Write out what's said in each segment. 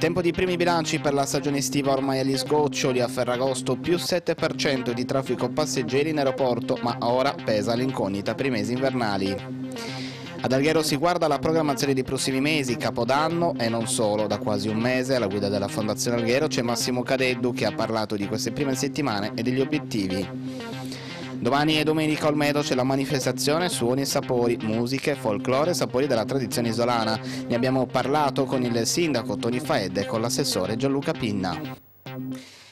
Tempo di primi bilanci per la stagione estiva ormai agli sgoccioli, a Ferragosto più 7% di traffico passeggeri in aeroporto, ma ora pesa l'incognita per i mesi invernali. Ad Alghero si guarda la programmazione dei prossimi mesi, capodanno e non solo. Da quasi un mese alla guida della Fondazione Alghero c'è Massimo Cadeddu che ha parlato di queste prime settimane e degli obiettivi. Domani e domenica a Olmedo c'è la manifestazione Suoni e Sapori, musiche, folklore e sapori della tradizione isolana. Ne abbiamo parlato con il sindaco Toni Faed e con l'assessore Gianluca Pinna.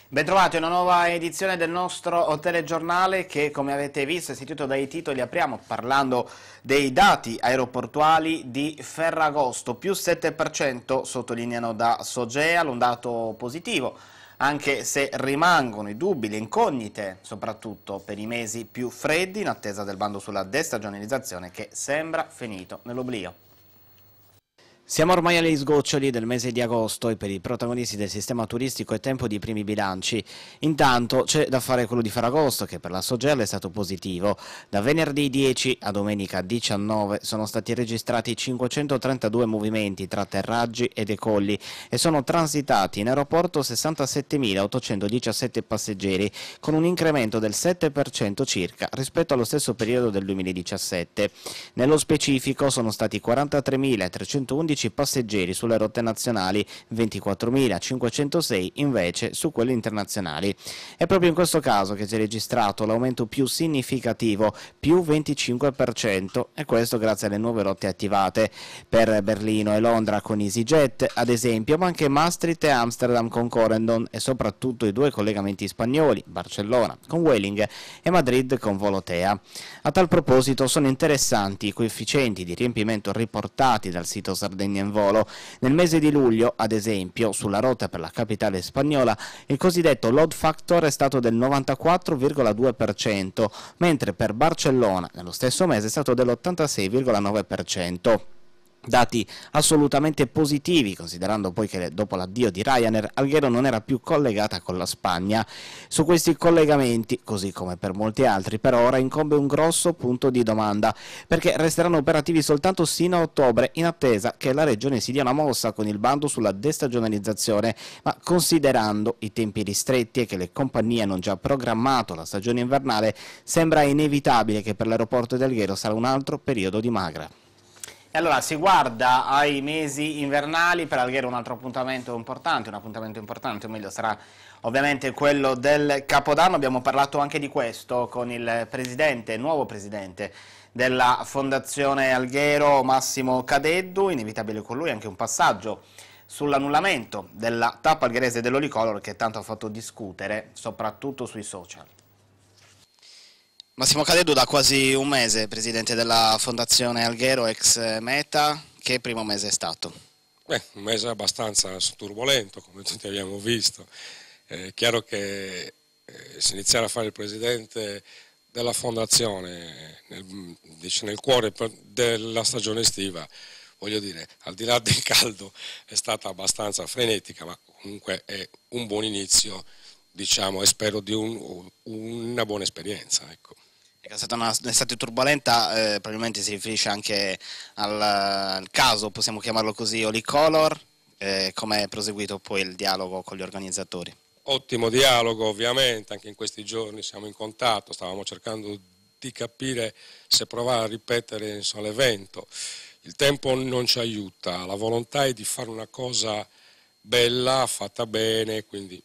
Bentrovati a una nuova edizione del nostro telegiornale che come avete visto e sentito dai titoli apriamo parlando dei dati aeroportuali di Ferragosto, più 7% sottolineano da Sogea, un dato positivo anche se rimangono i dubbi, le incognite, soprattutto per i mesi più freddi, in attesa del bando sulla destagionalizzazione che sembra finito nell'oblio. Siamo ormai agli sgoccioli del mese di agosto e per i protagonisti del sistema turistico è tempo di primi bilanci. Intanto c'è da fare quello di Faragosto che per la Sogella è stato positivo. Da venerdì 10 a domenica 19 sono stati registrati 532 movimenti tra terraggi e decolli e sono transitati in aeroporto 67.817 passeggeri con un incremento del 7% circa rispetto allo stesso periodo del 2017. Nello specifico sono stati 43.311 111 passeggeri sulle rotte nazionali, 24.506 invece su quelle internazionali. È proprio in questo caso che si è registrato l'aumento più significativo, più 25%, e questo grazie alle nuove rotte attivate per Berlino e Londra con EasyJet, ad esempio, ma anche Maastricht e Amsterdam con Corendon e soprattutto i due collegamenti spagnoli, Barcellona con Welling e Madrid con Volotea. A tal proposito sono interessanti i coefficienti di riempimento riportati dal sito Sardegna consegna in volo. Nel mese di luglio, ad esempio, sulla rotta per la capitale spagnola, il cosiddetto load factor è stato del 94,2%, mentre per Barcellona nello stesso mese è stato dell'86,9% dati assolutamente positivi, considerando poi che dopo l'addio di Ryanair Alghero non era più collegata con la Spagna. Su questi collegamenti, così come per molti altri, per ora incombe un grosso punto di domanda, perché resteranno operativi soltanto sino a ottobre, in attesa che la regione si dia una mossa con il bando sulla destagionalizzazione, ma considerando i tempi ristretti e che le compagnie hanno già programmato la stagione invernale, sembra inevitabile che per l'aeroporto di Alghero sarà un altro periodo di magra. E allora si guarda ai mesi invernali, per Alghero un altro appuntamento importante, un appuntamento importante, o meglio sarà ovviamente quello del Capodanno, abbiamo parlato anche di questo con il presidente, il nuovo presidente della Fondazione Alghero, Massimo Cadeddu, inevitabile con lui anche un passaggio sull'annullamento della tappa algherese dell'Olicolor che tanto ha fatto discutere, soprattutto sui social. Massimo Caledo da quasi un mese, presidente della Fondazione Alghero ex eh, Meta, che primo mese è stato? Beh, un mese abbastanza turbolento, come tutti abbiamo visto. È chiaro che eh, si iniziare a fare il presidente della Fondazione nel, nel cuore della stagione estiva, voglio dire, al di là del caldo è stata abbastanza frenetica, ma comunque è un buon inizio, diciamo, e spero di un, una buona esperienza. Ecco. È stata un'estate turbolenta, eh, probabilmente si riferisce anche al, al, caso, possiamo chiamarlo così, Olicolor, eh, come è proseguito poi il dialogo con gli organizzatori? Ottimo dialogo ovviamente, anche in questi giorni siamo in contatto, stavamo cercando di capire se provare a ripetere insomma, l'evento. Il tempo non ci aiuta, la volontà è di fare una cosa bella, fatta bene, quindi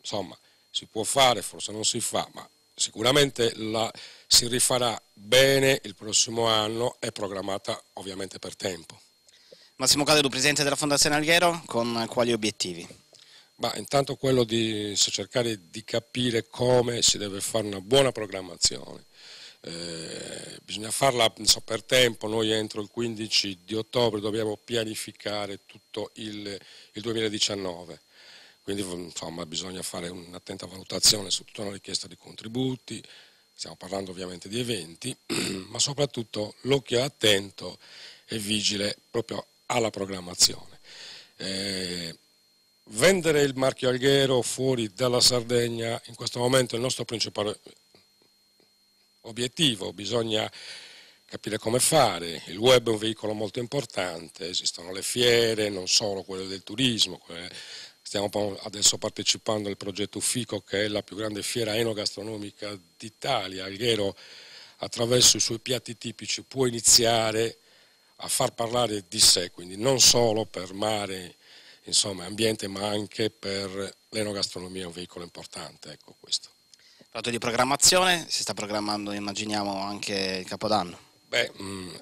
insomma si può fare, forse non si fa, ma sicuramente la, si rifarà bene il prossimo anno, è programmata ovviamente per tempo. Massimo Caderu, Presidente della Fondazione Alghero, con quali obiettivi? Ma intanto quello di cercare di capire come si deve fare una buona programmazione. Eh, bisogna farla so, per tempo, noi entro il 15 di ottobre dobbiamo pianificare tutto il, il 2019 quindi insomma, bisogna fare un'attenta valutazione su tutta una richiesta di contributi, stiamo parlando ovviamente di eventi, ma soprattutto l'occhio attento e vigile proprio alla programmazione. Eh, vendere il marchio alghero fuori dalla Sardegna in questo momento è il nostro principale obiettivo, bisogna capire come fare, il web è un veicolo molto importante, esistono le fiere, non solo quelle del turismo, quelle Stiamo adesso partecipando al progetto FICO, che è la più grande fiera enogastronomica d'Italia. Alghero, attraverso i suoi piatti tipici, può iniziare a far parlare di sé, quindi non solo per mare, insomma, ambiente, ma anche per l'enogastronomia è un veicolo importante. Ecco questo. Parlato di programmazione, si sta programmando, immaginiamo, anche il Capodanno? Beh, mm,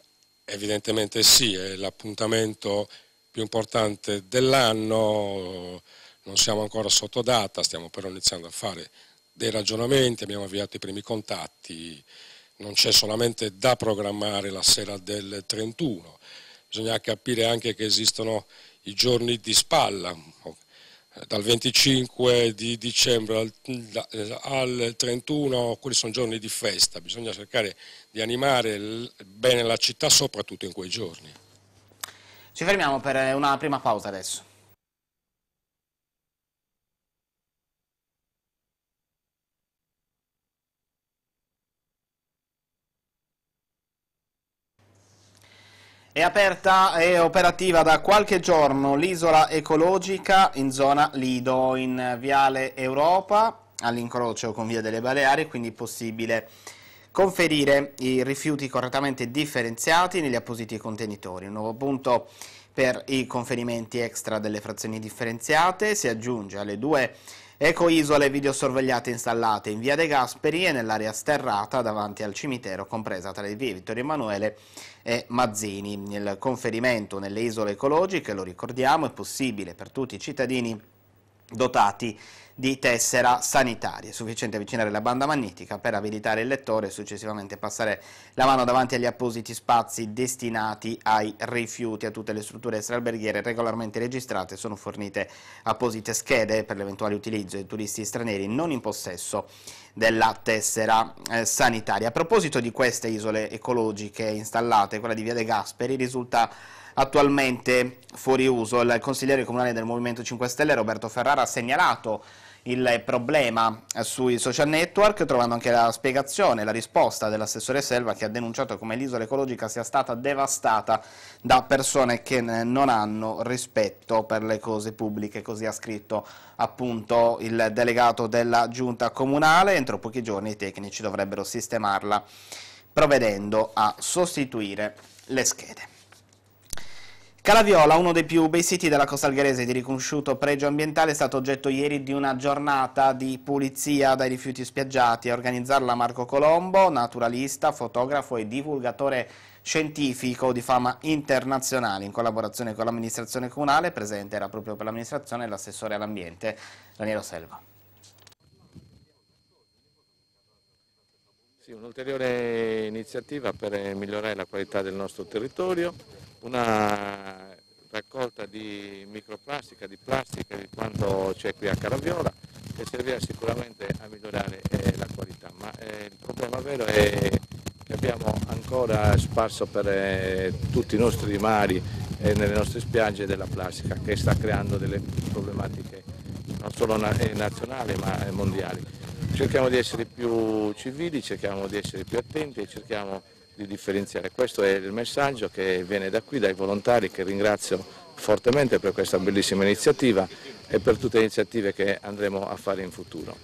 evidentemente sì, è l'appuntamento più importante dell'anno, non siamo ancora sotto data, stiamo però iniziando a fare dei ragionamenti, abbiamo avviato i primi contatti, non c'è solamente da programmare la sera del 31, bisogna capire anche che esistono i giorni di spalla, dal 25 di dicembre al, al 31, quelli sono giorni di festa, bisogna cercare di animare bene la città soprattutto in quei giorni. Ci fermiamo per eh, una prima pausa adesso. È aperta e operativa da qualche giorno l'isola ecologica in zona Lido, in Viale Europa, all'incrocio con Via delle Baleari, quindi possibile Conferire i rifiuti correttamente differenziati negli appositi contenitori. Un nuovo punto per i conferimenti extra delle frazioni differenziate si aggiunge alle due ecoisole videosorvegliate installate in via De Gasperi e nell'area sterrata davanti al cimitero compresa tra le vie Vittorio Emanuele e Mazzini. Il conferimento nelle isole ecologiche, lo ricordiamo, è possibile per tutti i cittadini dotati di tessera sanitaria. È sufficiente avvicinare la banda magnetica per abilitare il lettore e successivamente passare la mano davanti agli appositi spazi destinati ai rifiuti. A tutte le strutture extraalberghiere regolarmente registrate sono fornite apposite schede per l'eventuale utilizzo di turisti stranieri non in possesso della tessera eh, sanitaria. A proposito di queste isole ecologiche installate, quella di Via De Gasperi risulta attualmente fuori uso. Il consigliere comunale del Movimento 5 Stelle Roberto Ferrara ha segnalato il problema sui social network, trovando anche la spiegazione, la risposta dell'assessore Selva che ha denunciato come l'isola ecologica sia stata devastata da persone che eh, non hanno rispetto per le cose pubbliche, così ha scritto appunto il delegato della giunta comunale, entro pochi giorni i tecnici dovrebbero sistemarla provvedendo a sostituire le schede. Calaviola, uno dei più bei siti della costa algherese di riconosciuto pregio ambientale, è stato oggetto ieri di una giornata di pulizia dai rifiuti spiaggiati. A organizzarla Marco Colombo, naturalista, fotografo e divulgatore scientifico di fama internazionale, in collaborazione con l'amministrazione comunale, presente era proprio per l'amministrazione l'assessore all'ambiente Danielo Selva. Sì, un'ulteriore iniziativa per migliorare la qualità del nostro territorio una raccolta di microplastica, di plastica, di quanto c'è qui a Caraviola, che servirà sicuramente a migliorare eh, la qualità, ma eh, il problema vero è che abbiamo ancora sparso per eh, tutti i nostri mari e nelle nostre spiagge della plastica, che sta creando delle problematiche non solo na eh, nazionali ma eh, mondiali. Cerchiamo di essere più civili, cerchiamo di essere più attenti e cerchiamo di differenziare. Questo è il messaggio che viene da qui, dai volontari che ringrazio fortemente per questa bellissima iniziativa e per tutte le iniziative che andremo a fare in futuro.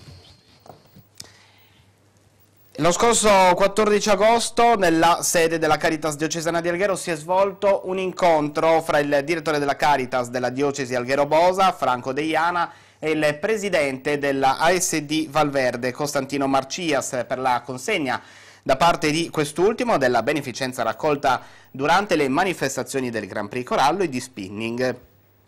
Lo scorso 14 agosto nella sede della Caritas diocesana di Alghero si è svolto un incontro fra il direttore della Caritas della diocesi Alghero-Bosa, Franco Deiana, e il presidente della ASD Valverde, Costantino Marcias, per la consegna da parte di quest'ultimo della beneficenza raccolta durante le manifestazioni del Gran Prix Corallo e di Spinning.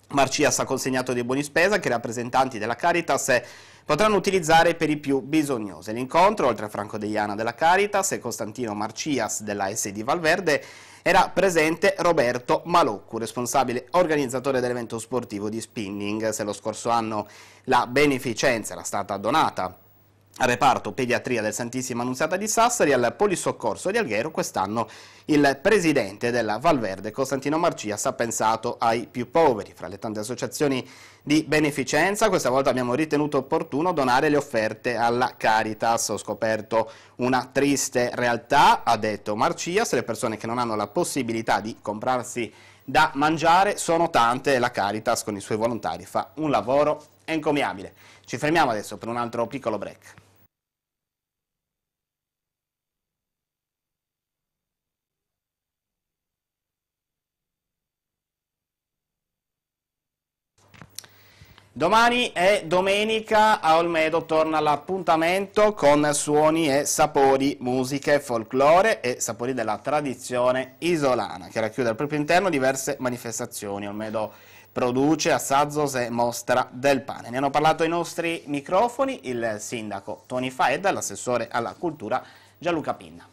Marcias ha consegnato dei buoni spesa che i rappresentanti della Caritas potranno utilizzare per i più bisognosi. L'incontro, oltre a Franco Deiana della Caritas e Costantino Marcias della SD Valverde, era presente Roberto Malocco, responsabile organizzatore dell'evento sportivo di spinning. Se lo scorso anno la beneficenza era stata donata al reparto pediatria del Santissima Annunziata di Sassari al Polisoccorso di Alghero quest'anno il presidente della Valverde Costantino Marcias ha pensato ai più poveri fra le tante associazioni di beneficenza questa volta abbiamo ritenuto opportuno donare le offerte alla Caritas ho scoperto una triste realtà ha detto Marcias le persone che non hanno la possibilità di comprarsi da mangiare sono tante e la Caritas con i suoi volontari fa un lavoro encomiabile ci fermiamo adesso per un altro piccolo break Domani e domenica a Olmedo torna l'appuntamento con suoni e sapori, musiche, folklore e sapori della tradizione isolana, che racchiude al proprio interno diverse manifestazioni. Olmedo produce, assazos e mostra del pane. Ne hanno parlato i nostri microfoni il sindaco Tony Faed, e l'assessore alla cultura Gianluca Pinna.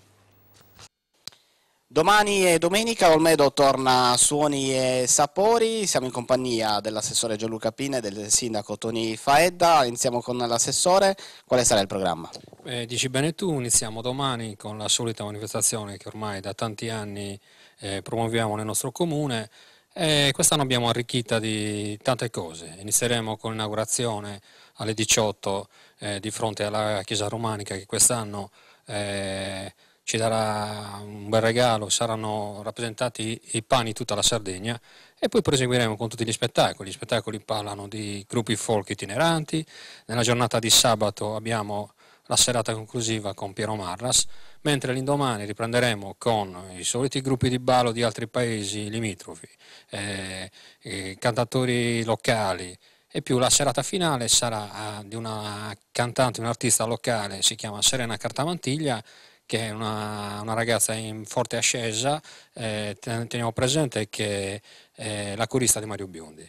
Domani è domenica Olmedo torna a Suoni e Sapori, siamo in compagnia dell'assessore Gianluca Pina e del sindaco Toni Faedda, iniziamo con l'assessore, quale sarà il programma? Eh, dici bene tu, iniziamo domani con la solita manifestazione che ormai da tanti anni eh, promuoviamo nel nostro comune e quest'anno abbiamo arricchita di tante cose, inizieremo con l'inaugurazione alle 18 eh, di fronte alla chiesa romanica che quest'anno... Eh, ci darà un bel regalo, saranno rappresentati i pani tutta la Sardegna e poi proseguiremo con tutti gli spettacoli. Gli spettacoli parlano di gruppi folk itineranti, nella giornata di sabato abbiamo la serata conclusiva con Piero Marras, mentre l'indomani riprenderemo con i soliti gruppi di ballo di altri paesi limitrofi, eh, cantatori locali e più la serata finale sarà ah, di una cantante, un'artista locale, si chiama Serena Cartamantiglia che è una, una ragazza in forte ascesa, eh, teniamo presente che è eh, la corista di Mario Biondi.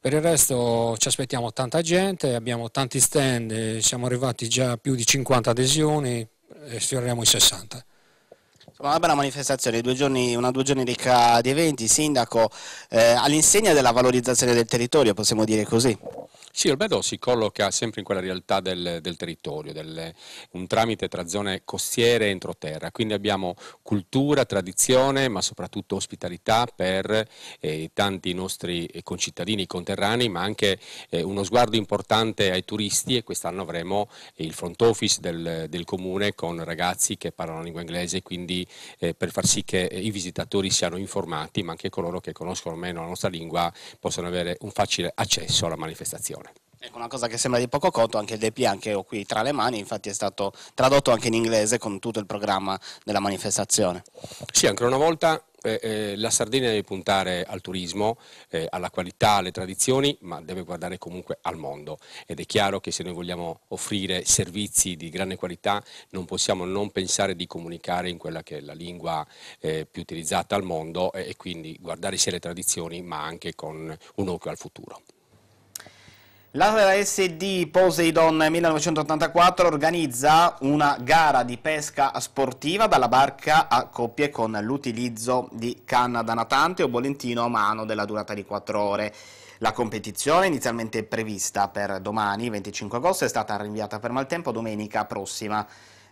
Per il resto ci aspettiamo tanta gente, abbiamo tanti stand, eh, siamo arrivati già a più di 50 adesioni e eh, sfioriamo i 60. Insomma, una bella manifestazione, due giorni, una due giorni ricca di eventi, sindaco, eh, all'insegna della valorizzazione del territorio, possiamo dire così. Sì, il Olbedo si colloca sempre in quella realtà del, del territorio, del, un tramite tra zone costiere e entroterra, quindi abbiamo cultura, tradizione, ma soprattutto ospitalità per eh, tanti nostri eh, concittadini conterranei, ma anche eh, uno sguardo importante ai turisti e quest'anno avremo il front office del, del, comune con ragazzi che parlano la lingua inglese, quindi eh, per far sì che eh, i visitatori siano informati, ma anche coloro che conoscono meno la nostra lingua possano avere un facile accesso alla manifestazione. Ecco, una cosa che sembra di poco conto, anche il DPA che ho qui tra le mani, infatti è stato tradotto anche in inglese con tutto il programma della manifestazione. Sì, ancora una volta eh, eh, la Sardegna deve puntare al turismo, eh, alla qualità, alle tradizioni, ma deve guardare comunque al mondo. Ed è chiaro che se noi vogliamo offrire servizi di grande qualità non possiamo non pensare di comunicare in quella che è la lingua eh, più utilizzata al mondo eh, e quindi guardare sia le tradizioni ma anche con un occhio al futuro. La SD Poseidon 1984 organizza una gara di pesca sportiva dalla barca a coppie con l'utilizzo di canna da natante o bolentino a mano della durata di 4 ore. La competizione, inizialmente prevista per domani, 25 agosto, è stata rinviata per maltempo domenica prossima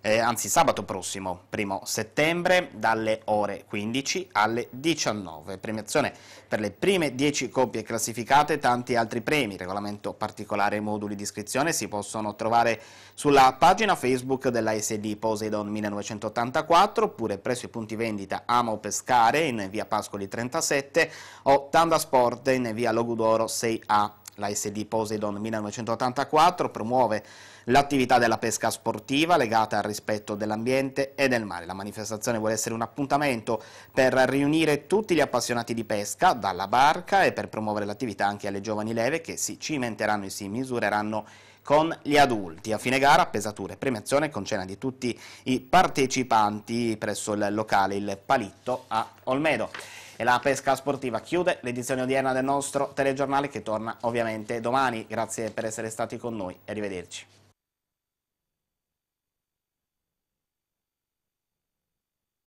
eh, anzi sabato prossimo, primo settembre, dalle ore 15 alle 19. Premiazione per le prime 10 coppie classificate, tanti altri premi, regolamento particolare e moduli di iscrizione si possono trovare sulla pagina Facebook dell'ASD Poseidon 1984 oppure presso i punti vendita Amo Pescare in via Pascoli 37 o Tanda Sport in via Logudoro 6A. L'ASD Poseidon 1984 promuove l'attività della pesca sportiva legata al rispetto dell'ambiente e del mare. La manifestazione vuole essere un appuntamento per riunire tutti gli appassionati di pesca dalla barca e per promuovere l'attività anche alle giovani leve che si cimenteranno e si misureranno con gli adulti. A fine gara, pesature e premiazione con cena di tutti i partecipanti presso il locale Il Palitto a Olmedo. E la pesca sportiva chiude l'edizione odierna del nostro telegiornale che torna ovviamente domani. Grazie per essere stati con noi e arrivederci.